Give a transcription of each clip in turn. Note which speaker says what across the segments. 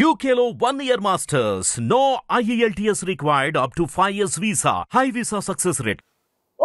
Speaker 1: యూకేలో one year masters no IELTS required up to five years visa high visa success rate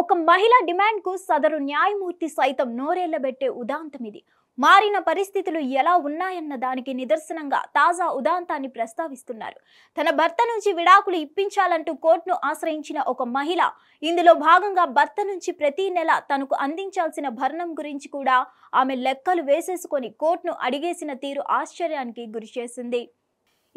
Speaker 1: ఒక మహిళ demand కు సదరు న్యాయమూర్తి సైతం నోరేళ్లబెట్టే ఉదాంతం ఇది మారిన పరిస్థితులు ఎలా ఉన్నాయన్న దానికి నిదర్శనంగా తాజా ఉదాంతాన్ని ప్రస్తావిస్తున్నారు తన భర్త నుంచి విడాకులు ఇప్పించాలంటూ కోర్టును ఆశ్రయించిన ఒక మహిళ ఇందులో భాగంగా భర్త నుంచి ప్రతి నెల తనకు అందించాల్సిన భరణం గురించి కూడా ఆమె లెక్కలు వేసేసుకొని కోర్టును అడిగేసిన తీరు ఆశ్చర్యానికి గురిచేసింది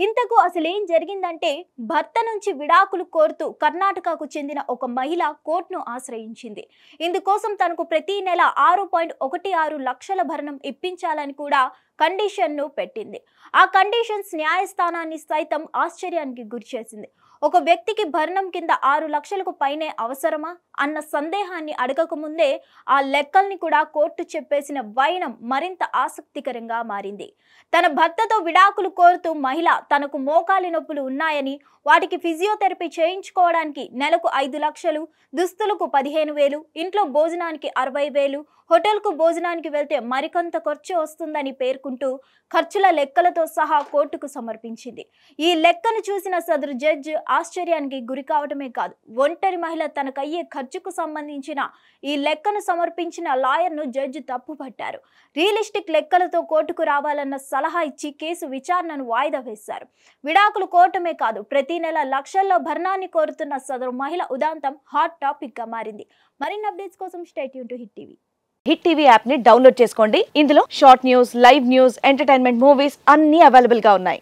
Speaker 1: ఇంతకు అసలు ఏం జరిగిందంటే భర్త నుంచి విడాకులు కోరుతూ కర్ణాటకకు చెందిన ఒక మహిళ కోర్టును ఆశ్రయించింది ఇందుకోసం తనకు ప్రతి నెల ఆరు పాయింట్ ఒకటి ఆరు లక్షల భరణం ఇప్పించాలని కూడా కండిషన్ను పెట్టింది ఆ కండిషన్స్ న్యాయస్థానాన్ని సైతం ఆశ్చర్యానికి గురిచేసింది ఒక వ్యక్తికి భరణం కింద ఆరు లక్షలకు పైనే అవసరమా అన్న సందేహాన్ని అడగకముందే ఆ లెక్కల్ని కూడా కోర్టు చెప్పేసిన వైనం మరింత ఆసక్తికరంగా మారింది తన భర్తతో విడాకులు కోరుతూ మహిళ తనకు మోకాలి నొప్పులు ఉన్నాయని వాటికి ఫిజియోథెరపీ చేయించుకోవడానికి నెలకు ఐదు లక్షలు దుస్తులకు పదిహేను వేలు ఇంట్లో భోజనానికి అరవై వేలు హోటల్కు భోజనానికి వెళ్తే మరికొంత ఖర్చు వస్తుందని పేర్కొంటూ ఖర్చుల లెక్కలతో సహా కోర్టుకు సమర్పించింది ఈ లెక్కను చూసిన సదరు జడ్జి ఆశ్చర్యానికి గురి కావటమే కాదు ఒంటరి మహిళ తనకయ్యే ఖర్చుకు సంబంధించిన ఈ లెక్కను సమర్పించిన లాయర్ను జడ్జి తప్పుపట్టారు రియలిస్టిక్ లెక్కలతో కోర్టుకు రావాలన్న సలహా ఇచ్చి కేసు విచారణను వాయిదా వేశారు విడాకులు కోర్టమే కాదు ప్రతి నెల లక్షల్లో భరణాన్ని కోరుతున్న సదరు మహిళ ఉదాంతం హాట్ టాపిక్గా మారింది మరిన్ని అప్డేట్స్ కోసం state to Hit TV Hit TV app ని డౌన్లోడ్ చేసుకోండి ఇందులో short news live news entertainment movies అన్ని అవైలబుల్ గా ఉన్నాయి